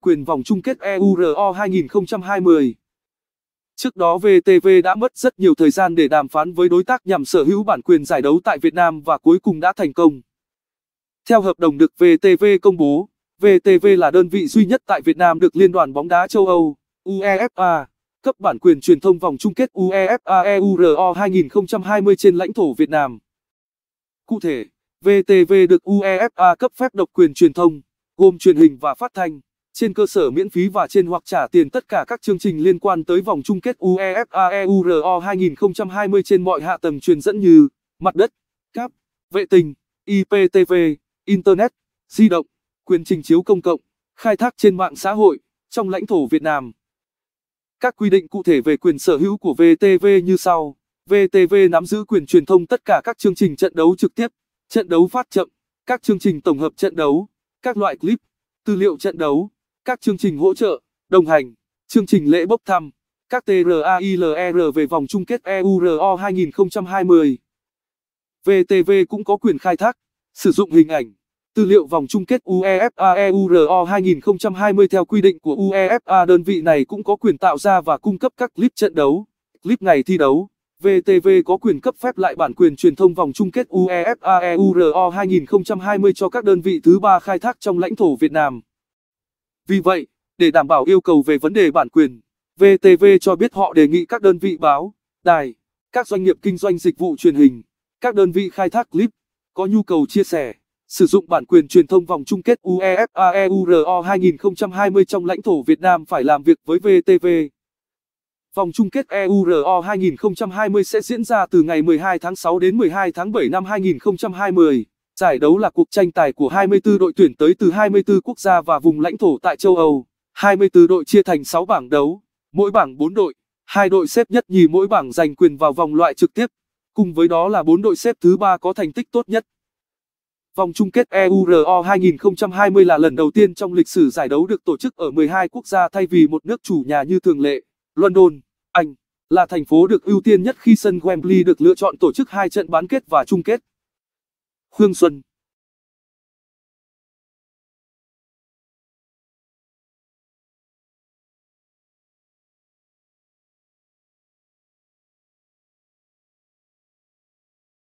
quyền vòng chung kết EURO 2020. Trước đó VTV đã mất rất nhiều thời gian để đàm phán với đối tác nhằm sở hữu bản quyền giải đấu tại Việt Nam và cuối cùng đã thành công. Theo hợp đồng được VTV công bố, VTV là đơn vị duy nhất tại Việt Nam được Liên đoàn bóng đá châu Âu UEFA cấp bản quyền truyền thông vòng chung kết UEFA EURO 2020 trên lãnh thổ Việt Nam. Cụ thể, VTV được UEFA cấp phép độc quyền truyền thông, gồm truyền hình và phát thanh trên cơ sở miễn phí và trên hoặc trả tiền tất cả các chương trình liên quan tới vòng chung kết UEFA EURO 2020 trên mọi hạ tầng truyền dẫn như mặt đất, cáp, vệ tinh, IPTV, Internet, di động, quyền trình chiếu công cộng, khai thác trên mạng xã hội, trong lãnh thổ Việt Nam. Các quy định cụ thể về quyền sở hữu của VTV như sau. VTV nắm giữ quyền truyền thông tất cả các chương trình trận đấu trực tiếp, trận đấu phát chậm, các chương trình tổng hợp trận đấu, các loại clip, tư liệu trận đấu các chương trình hỗ trợ, đồng hành, chương trình lễ bốc thăm, các TRAILER e về vòng chung kết EURO 2020. VTV cũng có quyền khai thác, sử dụng hình ảnh, tư liệu vòng chung kết UEFA EURO 2020 theo quy định của UEFA đơn vị này cũng có quyền tạo ra và cung cấp các clip trận đấu, clip ngày thi đấu. VTV có quyền cấp phép lại bản quyền truyền thông vòng chung kết UEFA EURO 2020 cho các đơn vị thứ ba khai thác trong lãnh thổ Việt Nam. Vì vậy, để đảm bảo yêu cầu về vấn đề bản quyền, VTV cho biết họ đề nghị các đơn vị báo, đài, các doanh nghiệp kinh doanh dịch vụ truyền hình, các đơn vị khai thác clip có nhu cầu chia sẻ, sử dụng bản quyền truyền thông vòng chung kết UEFA EURO 2020 trong lãnh thổ Việt Nam phải làm việc với VTV. Vòng chung kết EURO 2020 sẽ diễn ra từ ngày 12 tháng 6 đến 12 tháng 7 năm 2020. Giải đấu là cuộc tranh tài của 24 đội tuyển tới từ 24 quốc gia và vùng lãnh thổ tại châu Âu. 24 đội chia thành 6 bảng đấu, mỗi bảng 4 đội, hai đội xếp nhất nhì mỗi bảng giành quyền vào vòng loại trực tiếp, cùng với đó là 4 đội xếp thứ ba có thành tích tốt nhất. Vòng chung kết EURO 2020 là lần đầu tiên trong lịch sử giải đấu được tổ chức ở 12 quốc gia thay vì một nước chủ nhà như thường lệ. London, Anh là thành phố được ưu tiên nhất khi sân Wembley được lựa chọn tổ chức hai trận bán kết và chung kết. Khương Xuân